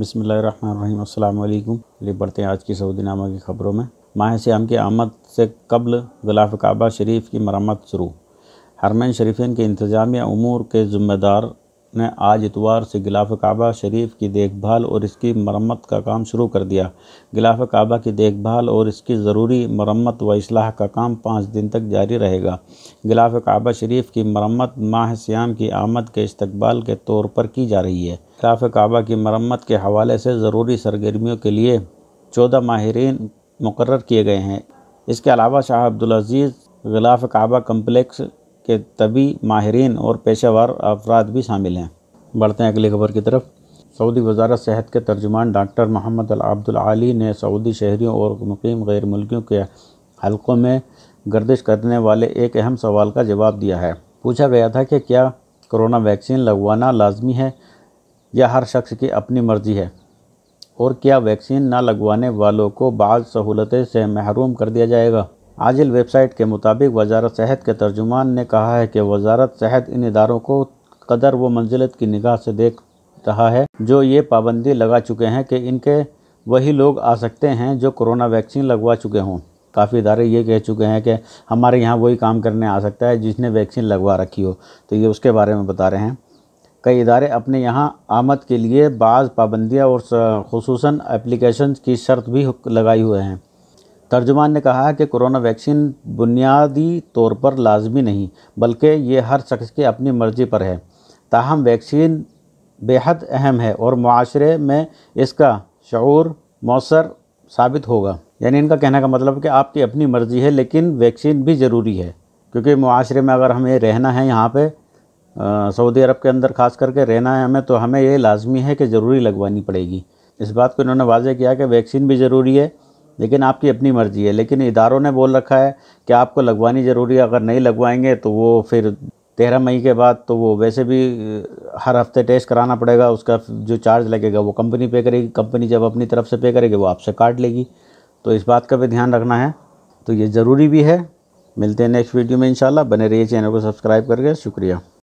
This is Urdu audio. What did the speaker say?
بسم اللہ الرحمن الرحیم السلام علیکم یہ بڑھتے ہیں آج کی سعودی نامہ کی خبروں میں ماہ سیام کی آمد سے قبل غلاف کعبہ شریف کی مرمت شروع حرمین شریفین کے انتظامیہ امور کے ذمہ دار نے آج اتوار سے گلاف کعبہ شریف کی دیکھ بھال اور اس کی مرمت کا کام شروع کر دیا گلاف کعبہ کی دیکھ بھال اور اس کی ضروری مرمت و اصلاح کا کام پانچ دن تک جاری رہے گا غلاف کعبہ شریف کی مرمت ماہ سیام کی آمد کے استقبال کے طور پر کی جا رہی ہے غلاف کعبہ کی مرمت کے حوالے سے ضروری سرگرمیوں کے لیے چودہ ماہرین مقرر کیے گئے ہیں اس کے علاوہ شاہ عبدالعزیز غلاف کعبہ کمپلیکس کے طبی ماہرین اور پیشہ ور افراد بھی شامل ہیں بڑھتے ہیں اگلی خبر کی طرف سعودی وزارت صحت کے ترجمان ڈاکٹر محمد العالی نے سعودی شہریوں اور مقیم غیر ملکیوں کے حلقوں میں گردش کرنے والے ایک اہم سوال کا جواب دیا ہے پوچھا گیا تھا کہ کیا کرونا ویکسین لگوانا لازمی ہے یا ہر شخص کی اپنی مرضی ہے اور کیا ویکسین نہ لگوانے والوں کو بعض سہولتیں سے محروم کر دیا جائے گا عاجل ویب سائٹ کے مطابق وزارت صحت کے ترجمان نے کہا ہے کہ وزارت صحت ان اداروں کو قدر و منزلت کی نگاہ سے دیکھ رہا ہے جو یہ پابندی لگا چکے ہیں کہ ان کے وہی لوگ آ سکتے ہیں جو کرونا ویکسین لگوا چکے ہوں کافی ادارے یہ کہہ چکے ہیں کہ ہمارے یہاں وہی کام کرنے آ سکتا ہے جس نے ویکسین لگوا رکھی ہو تو یہ اس کے بارے میں بتا رہے ہیں کئی ادارے اپنے یہاں آمد کے لیے بعض پابندیاں اور خصوصاً اپلیکیشن کی شرط بھی لگائی ہوئے ہیں ترجمان نے کہا کہ کرونا ویکسین بنیادی طور پر لازمی نہیں بلکہ یہ ہر شخص کے اپنی مرضی پر ہے تاہم ویکسین بے حد اہم ہے اور معاشرے میں اس کا شعور مؤثر ثابت ہوگا یعنی ان کا کہنے کا مطلب کہ آپ کی اپنی مرضی ہے لیکن ویکسین بھی ضروری ہے کیونکہ معاشرے میں اگر ہمیں رہنا ہے یہاں پہ سعودی عرب کے اندر خاص کر کے رہنا ہے ہمیں تو ہمیں یہ لازمی ہے کہ ضروری لگوانی پڑے گی اس بات کو انہوں نے واضح کیا کہ ویکسین بھی ضروری ہے لیکن آپ کی اپنی مرضی ہے لیکن اداروں نے بول رکھا ہے کہ آپ کو لگوانی ضروری ہے اگر نہیں لگوائیں گے تو وہ پھر تیرہ مئی کے بعد تو وہ ویسے بھی ہر ہفتے ٹیسٹ کرانا پڑے گا اس کا جو چارج لگے گا وہ کمپنی پے کرے گی کمپنی جب اپنی طرف سے پے کرے گی وہ آپ سے کاٹ لے گی تو اس بات کا بھی دھیان رکھنا ہے تو یہ ضروری بھی ہے ملتے ہیں نیکسٹ ویڈیو میں انشاءاللہ بنے رہیے چینل کو سبسکرائب کر کے شکریہ